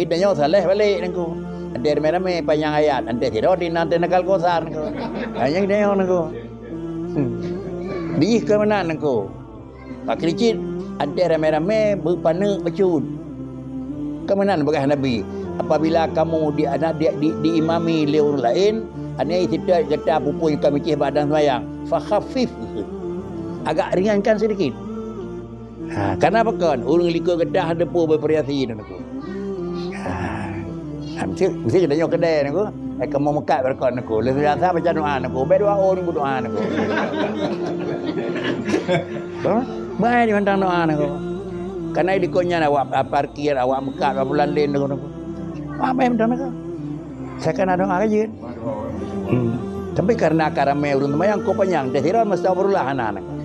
Kitanya usahlah balik nengku. Antar merah me panjang ayat. Antar tidak di nanti nakal kosar nengku. Ayang dia orang nengku. Hmm. Dih ke mana nengku? Pak Kricit antara merah me berpana pecut. Kemenan bagai Nabi. Apabila kamu di anak di, di, diimami di, di orang lain, ane itu kata pupu yang kami cih badan semayang. Fakhafif. Agak ringankan sedikit. Ha, karena apa kan? Orang liku kedah depo berperiasi nengku. Ha. Mesti, mesti je tanya kedai ni ku. Eka eh, mau mekat berkat ni ku. Lepas dia asal macam doa ni ku. Baik doa orang ku doa ni ku. Baik ni mantan doa ni ku. Kerana dia lah, awak parkir, awak mekat, awak bulan lain ni Apa yang mantan ni Saya kena kan doa ke kan? je. Hmm. Tapi karena karena rumah yang kau penyang, dia tidak mesti berulah anak-anak.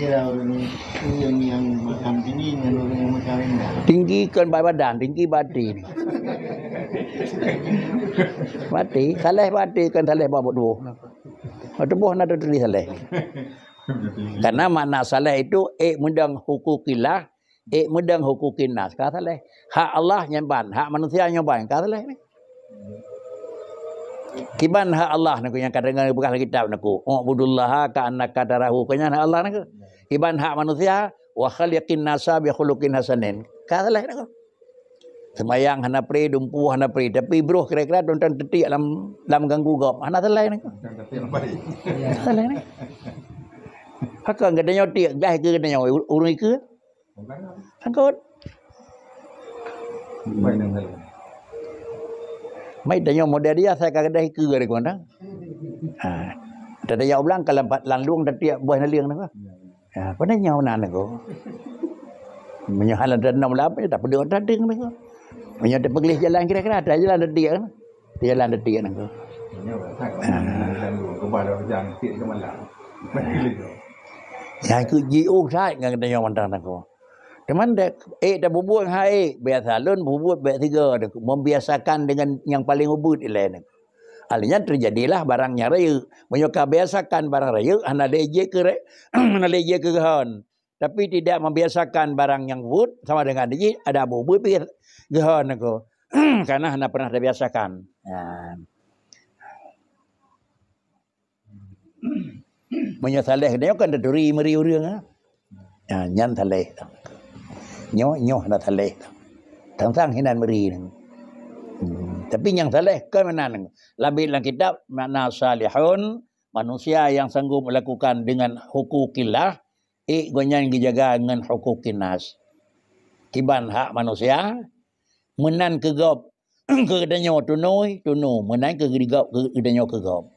yang yang macam tinggi dengan orang yang macam rendah. Tinggikan badan, tinggi batin. Mati, salah mati kan salah babak tubuh. Mati buah nak terdiri salah. Karena mana salah itu ik eh, mudang hukukilah, ik eh, mudang hukukinas. Kata leh, Hak Allah nyaban, hak manusia nyaban. Kata leh. ni. hak Allah nak yang kadang-kadang bekas kitab nak ku. Ummudullah ka annaka tarahu kenyang Allah nak iban hak manusia wa khaliqin nasa bi khuluqin hasanin kata lain aku semayang hana pri dumpu hana pri tapi bro kira-kira tuan-tuan dalam dalam ganggu gap hana lain aku kata lain aku hak kan gadanya ti dah ke gadanya urung ke angkut mai dengan model dia saya kagak dah ke gadanya ha tadi ya ulang kalau lalung dan tiap buah na nalian nak Ha, apa nak nyau nak nak Menyahal ada enam lapan, tak peduli orang tadi kena. Punya ada pengelih jalan kira-kira, ada lah kan? jalan ada kan lah, ha. dia ya, kan. Jalan ada dia nak Yang aku jiu saya dengan kena yang mandang aku. Teman dek, eh dah bubur hai, haik, biasa lun bubuh biasa tiga. Membiasakan dengan yang paling ubud ilai nak alinya terjadilah barangnya raya. Menyuka biasakan barang raya, anak leje ke anak leje ke gahan. Tapi tidak membiasakan barang yang wood sama dengan leje ada bubu pikir gahan aku. Karena anak pernah terbiasakan. Ya. Menyesalih dia kan duri meri urang ah. Ya, nyan thaleh. Nyo nyo na thaleh. Tang tang hinan meri. Hmm. Tapi yang salah ke mana? Labi dalam kitab makna salihun manusia yang sanggup melakukan dengan hukukillah i gonyan dijaga dengan hukukinas. Kiban hak manusia menan kegop ke kedanyo tunoi tuno menan ke gerigop ke kedanyo kegop.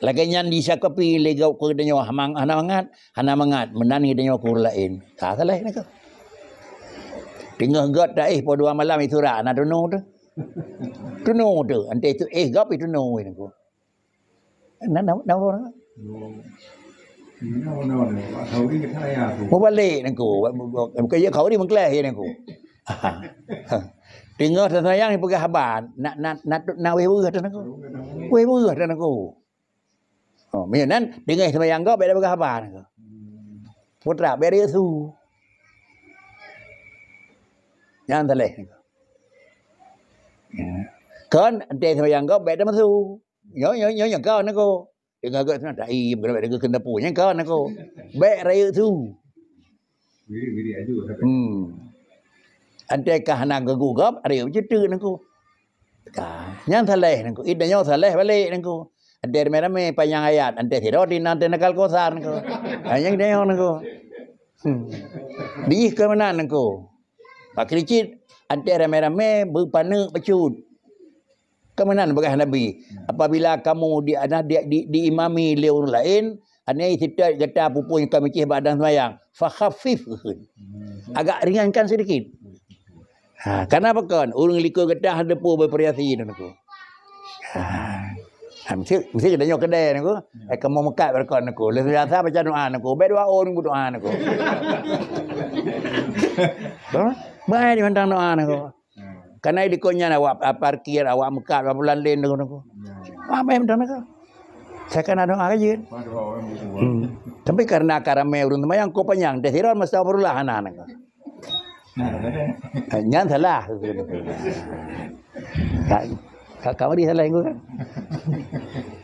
Lagi yang disakapi legau ke kedanyo hamang hana mangat hana mangat menan kedanyo ke lain. Tak salah nak. Tinggal got dah eh pada dua malam itu rak nak tuno tu. ตุนงเดออันเดตุเอก็ไปตุนงเว้ยนั่นกนนั่นน้ำน้ำร้อนน้ำน้นนนนนเขาดิ้นท่ายากูเพราะว่นนละนั่นกูเขาดิ้นมันแกล้งเฮ้ยนั่นกูถึงเงาทศนายังใหนพวกกระบานนัดนัดนัดนาเวือดนั่นกูเวือดนั่นกูอ๋อมีอย่นงนั้นถึงไงทศนายังก็ไปไดนพวกกระบาดนั่นกูพุทธะเบริสูยานทะเล kan ente yang kau baik dah masuk yo yo yo yang kau nak kau yang kau senang tai bila baik dekat kena pun yang kau nak kau baik raya tu diri diri aju hmm ente kah nak gugup gap ada yang cerita nak yang saleh nak kau idenya yang saleh balik nak kau ente mereka me panjang ayat ente tidak di nanti nakal kosar sar nak kau yang dia nak kau Hmm. Di ke mana nak kau? Pak Kricit, Antik ramai-ramai berpana pecut. Kemenan bagai Nabi. Apabila kamu di, di, di, di, diimami oleh orang lain, Ani kita kata pupu yang kami cih badan semayang. Fakhafif. Hmm. Agak ringankan sedikit. Ha, apa kan? Orang liku kata ada pun berperiasi. Ha. Ha, mesti, mesti kita tanya kedai ni. Ya. Eh, kamu mekat pada kan aku. Lalu saya rasa macam doa ni. Baik doa orang pun doa ni. Ha? Mai di pandang doa nak aku. Hmm. Karena di konya nak awak ah, parkir awak muka apa bulan lain hmm. ah, nak aku. Ah mai pandang nak. Saya kena doa aja. Hmm. Tapi karena karame urun tu mayang kopan yang desiran mesti apa rulah anak nak. Nyan salah. Kak kamu di salah ingat.